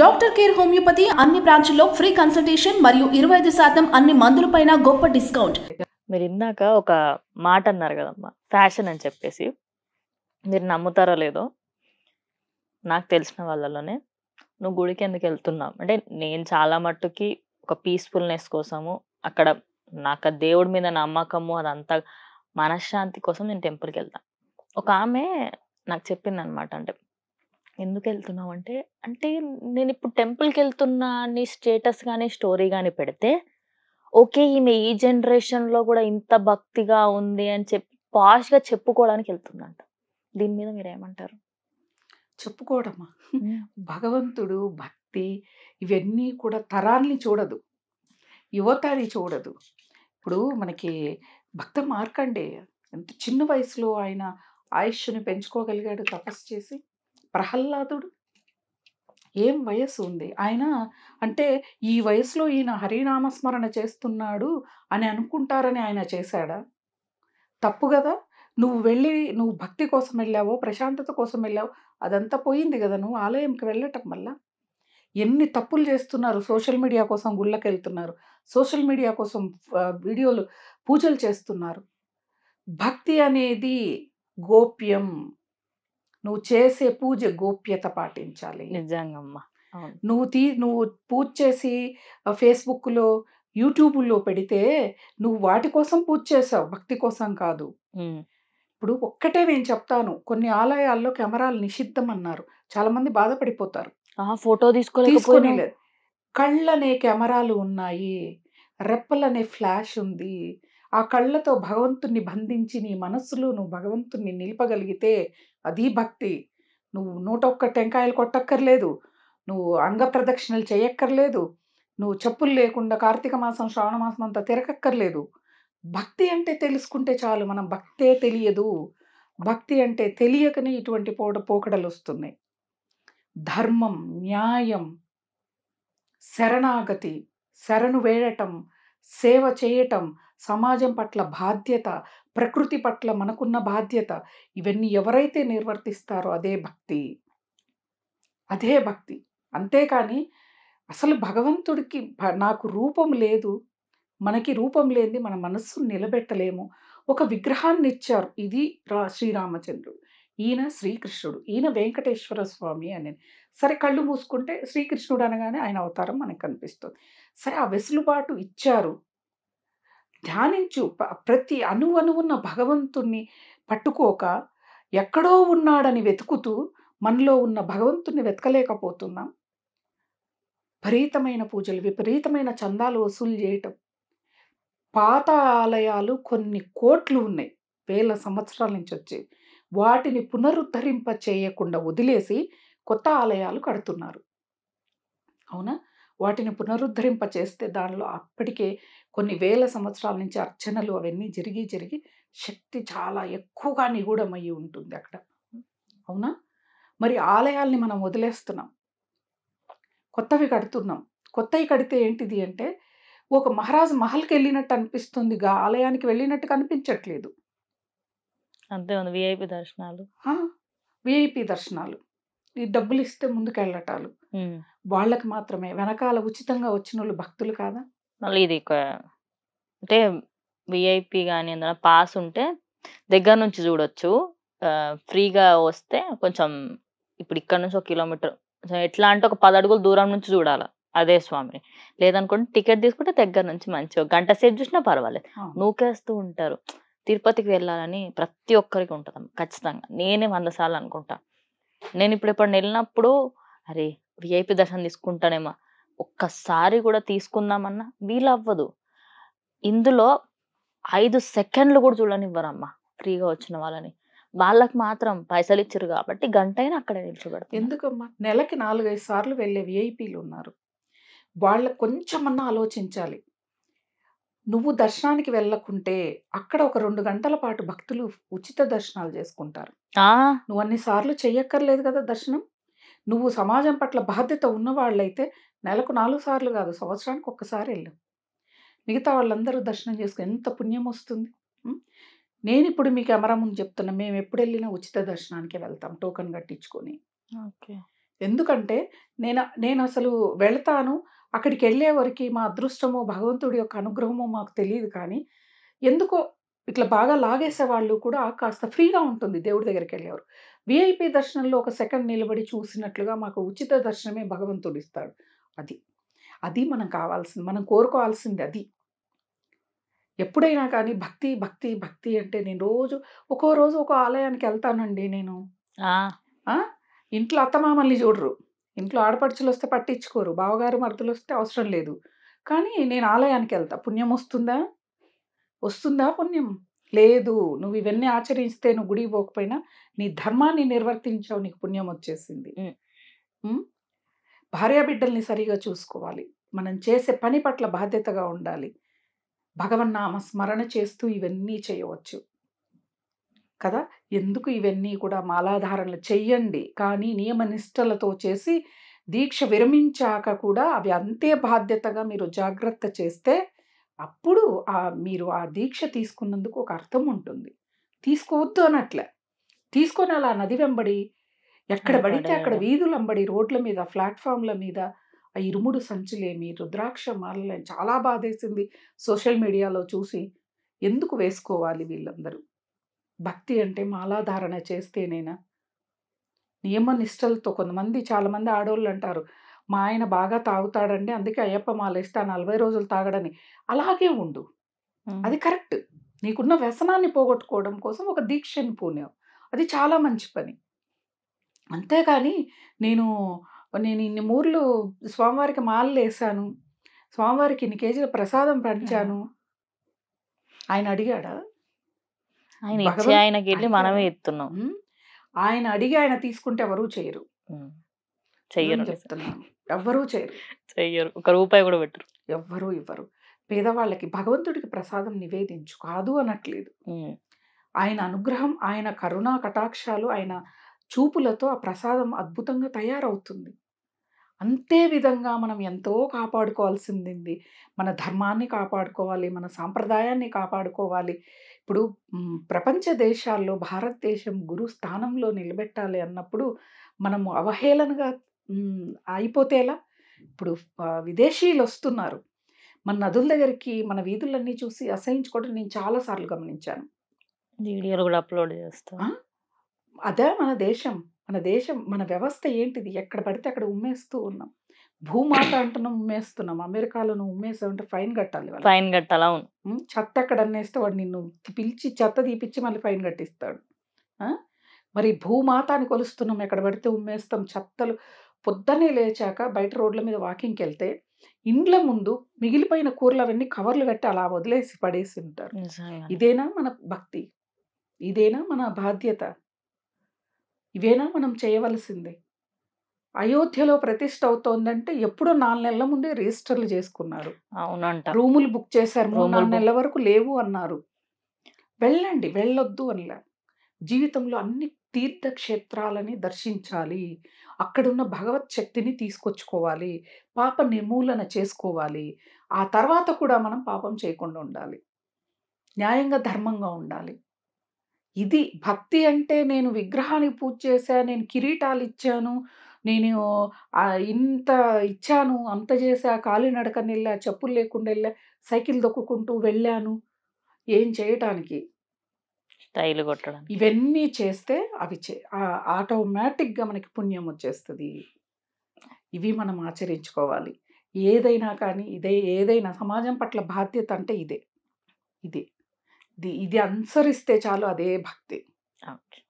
doctor care homeopathy అన్ని బ్రాంచ్ల్లో free consultation మరియు ఇరవై ఐదు శాతం అన్ని మందులపైన గొప్ప డిస్కౌంట్ మీరు ఇందాక ఒక మాట అన్నారు కదమ్మా ఫ్యాషన్ అని చెప్పేసి మీరు నమ్ముతారో లేదో నాకు తెలిసిన వాళ్ళలోనే నువ్వు గుడికి ఎందుకు వెళ్తున్నావు అంటే నేను చాలా మట్టుకి ఒక పీస్ఫుల్నెస్ కోసము అక్కడ నాకు దేవుడి మీద నమ్మకము అదంతా మనశ్శాంతి కోసం నేను టెంపుల్కి వెళ్తాను ఒక ఆమె నాకు చెప్పింది అనమాట అంటే ఎందుకు వెళ్తున్నావు అంటే అంటే నేను ఇప్పుడు టెంపుల్కి వెళ్తున్నా అని స్టేటస్ కానీ స్టోరీ కానీ పెడితే ఓకే ఈమె ఈ జనరేషన్లో కూడా ఇంత భక్తిగా ఉంది అని చెప్పి పాష్గా చెప్పుకోవడానికి వెళ్తుందంట దీని మీద మీరు ఏమంటారు చెప్పుకోవడమా భగవంతుడు భక్తి ఇవన్నీ కూడా తరాల్ని చూడదు యువతని చూడదు ఇప్పుడు మనకి భక్త మార్కండే ఎంత చిన్న వయసులో ఆయన ఆయుష్ని పెంచుకోగలిగాడు తపస్సు చేసి ప్రహ్లాదుడు ఏం వయస్సు ఉంది ఆయన అంటే ఈ వయసులో ఈయన హరినామస్మరణ చేస్తున్నాడు అని అనుకుంటారని ఆయన చేశాడా తప్పు కదా నువ్వు వెళ్ళి నువ్వు భక్తి కోసం వెళ్ళావో ప్రశాంతత కోసం వెళ్ళావు అదంతా పోయింది కదా నువ్వు ఆలయంకి వెళ్ళటం వల్ల ఎన్ని తప్పులు చేస్తున్నారు సోషల్ మీడియా కోసం గుళ్ళకి వెళ్తున్నారు సోషల్ మీడియా కోసం వీడియోలు పూజలు చేస్తున్నారు భక్తి అనేది గోప్యం నువ్వు చేసే పూజ గోప్యత పాటించాలి నిజంగమ్మా నువ్వు తీ నువ్వు పూజ చేసి ఫేస్బుక్లో యూట్యూబ్లో పెడితే నువ్వు వాటి కోసం పూజ చేసావు భక్తి కోసం కాదు ఇప్పుడు ఒక్కటే నేను చెప్తాను కొన్ని ఆలయాల్లో కెమెరాలు నిషిద్ధం అన్నారు చాలా మంది బాధపడిపోతారు ఫోటో తీసుకొని కళ్ళనే కెమెరాలు ఉన్నాయి రెప్పలనే ఫ్లాష్ ఉంది ఆ కళ్ళతో భగవంతుణ్ణి బంధించి నీ మనస్సులో నువ్వు భగవంతుణ్ణి నిలపగలిగితే అది భక్తి నువ్వు నూట ఒక్క టెంకాయలు కొట్టక్కర్లేదు నువ్వు అంగప్రదక్షిణలు చేయక్కర్లేదు నువ్వు చెప్పులు లేకుండా కార్తీక మాసం శ్రావణ మాసం అంతా తిరగక్కర్లేదు భక్తి అంటే తెలుసుకుంటే చాలు మనం భక్తే తెలియదు భక్తి అంటే తెలియకనే ఇటువంటి పోట పోకడలు వస్తున్నాయి ధర్మం న్యాయం శరణాగతి శరణు వేయటం సేవ చేయటం సమాజం పట్ల బాధ్యత ప్రకృతి పట్ల మనకున్న బాధ్యత ఇవన్నీ ఎవరైతే నిర్వర్తిస్తారో అదే భక్తి అదే భక్తి అంతేకాని అసలు భగవంతుడికి నాకు రూపం లేదు మనకి రూపం లేని మన మనస్సును నిలబెట్టలేము ఒక విగ్రహాన్ని ఇచ్చారు ఇది రా శ్రీరామచంద్రుడు ఈయన శ్రీకృష్ణుడు ఈయన వెంకటేశ్వర స్వామి అని సరే కళ్ళు మూసుకుంటే శ్రీకృష్ణుడు అనగానే ఆయన అవతారం మనకు కనిపిస్తుంది సరే ఆ వెసులుబాటు ఇచ్చారు ధ్యానించు ప్రతి ఉన్న భగవంతుణ్ణి పట్టుకోక ఎక్కడో ఉన్నాడని వెతుకుతూ మనలో ఉన్న భగవంతుణ్ణి వెతకలేకపోతున్నాం విపరీతమైన పూజలు విపరీతమైన చందాలు వసూలు చేయటం పాత ఆలయాలు కొన్ని కోట్లు ఉన్నాయి వేల సంవత్సరాల నుంచి వచ్చే వాటిని పునరుద్ధరింప చేయకుండా వదిలేసి కొత్త ఆలయాలు కడుతున్నారు అవునా వాటిని పునరుద్ధరింప చేస్తే దానిలో అప్పటికే కొన్ని వేల సంవత్సరాల నుంచి అర్చనలు అవన్నీ జరిగి జరిగి శక్తి చాలా ఎక్కువగా నిగూఢమయ్యి ఉంటుంది అక్కడ అవునా మరి ఆలయాల్ని మనం వదిలేస్తున్నాం కొత్తవి కడుతున్నాం కొత్తవి కడితే ఏంటిది అంటే ఒక మహారాజు మహల్కి వెళ్ళినట్టు అనిపిస్తుంది ఆలయానికి వెళ్ళినట్టు కనిపించట్లేదు అంతే ఉంది విఐపి దర్శనాలు విఐపి దర్శనాలు ఈ డబ్బులు ఇస్తే ముందుకెళ్ళటాలు వాళ్ళకి మాత్రమే వెనకాల ఉచితంగా వచ్చిన వాళ్ళు భక్తులు కాదా మళ్ళీ ఇది అంటే విఐపి కానీ ఏదైనా పాస్ ఉంటే దగ్గర నుంచి చూడొచ్చు ఫ్రీగా వస్తే కొంచెం ఇప్పుడు ఇక్కడ నుంచి ఒక కిలోమీటర్ ఎట్లా అంటే ఒక పది అడుగులు దూరం నుంచి చూడాలి అదే స్వామిని లేదనుకుంటే టికెట్ తీసుకుంటే దగ్గర నుంచి మంచిగా గంట సేపు చూసినా పర్వాలేదు నూకేస్తూ ఉంటారు తిరుపతికి వెళ్ళాలని ప్రతి ఒక్కరికి ఉంటుంది ఖచ్చితంగా నేనే వంద సార్లు అనుకుంటా నేను ఇప్పుడు ఎప్పుడు వెళ్ళినప్పుడు అరే విఐపి దర్శనం తీసుకుంటానేమో ఒక్కసారి కూడా తీసుకుందామన్నా వీలవ్వదు ఇందులో ఐదు సెకండ్లు కూడా చూడనివ్వరమ్మా ఫ్రీగా వచ్చిన వాళ్ళని వాళ్ళకి మాత్రం పైసలు ఇచ్చారు కాబట్టి గంట అయినా అక్కడే నిల్చోబెడతారు ఎందుకమ్మా నెలకి నాలుగైదు సార్లు వెళ్ళే విఐపీలు ఉన్నారు వాళ్ళకు కొంచెమన్నా ఆలోచించాలి నువ్వు దర్శనానికి వెళ్ళకుంటే అక్కడ ఒక రెండు గంటల పాటు భక్తులు ఉచిత దర్శనాలు చేసుకుంటారు నువ్వు అన్ని సార్లు చెయ్యక్కర్లేదు కదా దర్శనం నువ్వు సమాజం పట్ల బాధ్యత ఉన్నవాళ్ళైతే నెలకు నాలుగు సార్లు కాదు సంవత్సరానికి ఒక్కసారి వెళ్ళాం మిగతా వాళ్ళందరూ దర్శనం చేసుకుని ఎంత పుణ్యం వస్తుంది నేను ఇప్పుడు మీకు అమరముని ముందు చెప్తున్నా మేము ఎప్పుడు వెళ్ళినా ఉచిత దర్శనానికి వెళ్తాం టోకెన్ కట్టించుకొని ఓకే ఎందుకంటే నేను నేను అసలు వెళ్తాను అక్కడికి వెళ్ళే వరకు మా అదృష్టమో భగవంతుడి యొక్క అనుగ్రహమో మాకు తెలియదు కానీ ఎందుకో ఇట్లా బాగా లాగేసే వాళ్ళు కూడా కాస్త ఫ్రీగా ఉంటుంది దేవుడి దగ్గరికి వెళ్ళేవారు విఐపి దర్శనంలో ఒక సెకండ్ నిలబడి చూసినట్లుగా మాకు ఉచిత దర్శనమే భగవంతుడు ఇస్తాడు అది అది మనం కావాల్సింది మనం కోరుకోవాల్సింది అది ఎప్పుడైనా కానీ భక్తి భక్తి భక్తి అంటే నేను రోజు ఒక్కో రోజు ఒక్కో ఆలయానికి వెళ్తానండి నేను ఇంట్లో అత్తమామల్ని చూడరు ఇంట్లో ఆడపడుచులు వస్తే పట్టించుకోరు బావగారు మరదలు వస్తే అవసరం లేదు కానీ నేను ఆలయానికి వెళ్తా పుణ్యం వస్తుందా వస్తుందా పుణ్యం లేదు నువ్వు ఇవన్నీ ఆచరిస్తే నువ్వు గుడికి పోకపోయినా నీ ధర్మాన్ని నిర్వర్తించావు నీకు పుణ్యం వచ్చేసింది భార్యాబిడ్డల్ని సరిగా చూసుకోవాలి మనం చేసే పని పట్ల బాధ్యతగా ఉండాలి భగవన్నామ స్మరణ చేస్తూ ఇవన్నీ చేయవచ్చు కదా ఎందుకు ఇవన్నీ కూడా మాలాధారణలు చెయ్యండి కానీ నియమ నిష్టలతో చేసి దీక్ష విరమించాక కూడా అవి అంతే బాధ్యతగా మీరు జాగ్రత్త చేస్తే అప్పుడు ఆ మీరు ఆ దీక్ష తీసుకున్నందుకు ఒక అర్థం ఉంటుంది తీసుకోవద్దు అనట్లే తీసుకొని అలా నది వెంబడి ఎక్కడ పడితే అక్కడ వీధులంబడి రోడ్ల మీద ప్లాట్ఫామ్ల మీద ఆ ఇరుముడు సంచులేమి రుద్రాక్ష మాలని చాలా బాధేసింది సోషల్ మీడియాలో చూసి ఎందుకు వేసుకోవాలి వీళ్ళందరూ భక్తి అంటే మాలాధారణ చేస్తేనేనా నియమ నిష్టలతో కొంతమంది చాలామంది ఆడవాళ్ళు అంటారు మా ఆయన బాగా తాగుతాడండి అందుకే అయ్యప్ప మాల ఇస్తా నలభై రోజులు తాగడని అలాగే ఉండు అది కరెక్ట్ నీకున్న వ్యసనాన్ని పోగొట్టుకోవడం కోసం ఒక దీక్షని పూనావు అది చాలా మంచి పని అంతేకాని నేను నేను ఇన్ని మూర్లు స్వామివారికి మాలలు వేసాను స్వామివారికి ఇన్ని కేజీల ప్రసాదం పంచాను ఆయన అడిగాడా ఆయన ఆయనకి వెళ్ళి మనమే ఎత్తున్నాం ఆయన అడిగి ఆయన తీసుకుంటే ఎవరూ చేయరు చెయ్యరు చెప్తున్నాను ఎవ్వరూ చేయరు చెయ్యరు ఒక రూపాయి కూడా పెట్టరు ఎవ్వరూ ఇవ్వరు పేదవాళ్ళకి భగవంతుడికి ప్రసాదం నివేదించు కాదు అనట్లేదు ఆయన అనుగ్రహం ఆయన కరుణా కటాక్షాలు ఆయన చూపులతో ఆ ప్రసాదం అద్భుతంగా తయారవుతుంది అంతే విధంగా మనం ఎంతో కాపాడుకోవాల్సింది మన ధర్మాన్ని కాపాడుకోవాలి మన సాంప్రదాయాన్ని కాపాడుకోవాలి ఇప్పుడు ప్రపంచ దేశాల్లో భారతదేశం గురు స్థానంలో నిలబెట్టాలి అన్నప్పుడు మనము అవహేళనగా అయిపోతేలా ఇప్పుడు విదేశీయులు వస్తున్నారు మన నదుల దగ్గరికి మన వీధులన్నీ చూసి అసహించుకోవడం నేను చాలాసార్లు గమనించాను వీడియోలు కూడా అప్లోడ్ చేస్తాను అదే మన దేశం మన దేశం మన వ్యవస్థ ఏంటిది ఎక్కడ పడితే అక్కడ ఉమ్మేస్తూ ఉన్నాం భూమాత అంటున్నాం ఉమ్మేస్తున్నాం అమెరికాలోను ఉమ్మేసామంటే ఫైన్ కట్టాలి ఫైన్ కట్టాలి అవును చెత్త ఎక్కడ అన్నేస్తే వాడు నిన్ను పిలిచి చెత్త తీపిచ్చి మళ్ళీ ఫైన్ కట్టిస్తాడు మరి భూమాతాన్ని కొలుస్తున్నాం ఎక్కడ పడితే ఉమ్మేస్తాం చెత్తలు పొద్దున్నే లేచాక బయట రోడ్ల మీద వాకింగ్కి వెళ్తే ఇండ్ల ముందు మిగిలిపోయిన కూరలు అవన్నీ కవర్లు కట్టి అలా వదిలేసి పడేసి ఉంటారు ఇదేనా మన భక్తి ఇదేనా మన బాధ్యత ఇవేనా మనం చేయవలసింది అయోధ్యలో ప్రతిష్ట అవుతోందంటే ఎప్పుడో నాలుగు నెలల ముందే రిజిస్టర్లు చేసుకున్నారు అవునంట రూములు బుక్ చేశారు మూడు నాలుగు నెలల వరకు లేవు అన్నారు వెళ్ళండి వెళ్ళొద్దు అనలే జీవితంలో అన్ని తీర్థక్షేత్రాలని దర్శించాలి అక్కడున్న భగవత్ శక్తిని తీసుకొచ్చుకోవాలి పాప నిర్మూలన చేసుకోవాలి ఆ తర్వాత కూడా మనం పాపం చేయకుండా ఉండాలి న్యాయంగా ధర్మంగా ఉండాలి ఇది భక్తి అంటే నేను విగ్రహాన్ని పూజ చేశాను నేను కిరీటాలు ఇచ్చాను నేను ఇంత ఇచ్చాను అంత చేసా కాలి నడకని వెళ్ళా చెప్పులు లేకుండా వెళ్ళా సైకిల్ దొక్కుకుంటూ వెళ్ళాను ఏం చేయటానికి స్టైల్ కొట్టడం ఇవన్నీ చేస్తే అవి చే ఆటోమేటిక్గా మనకి పుణ్యం వచ్చేస్తుంది ఇవి మనం ఆచరించుకోవాలి ఏదైనా కానీ ఇదే ఏదైనా సమాజం పట్ల బాధ్యత అంటే ఇదే ఇదే ఇది అనుసరిస్తే చాలు అదే భక్తి ఓకే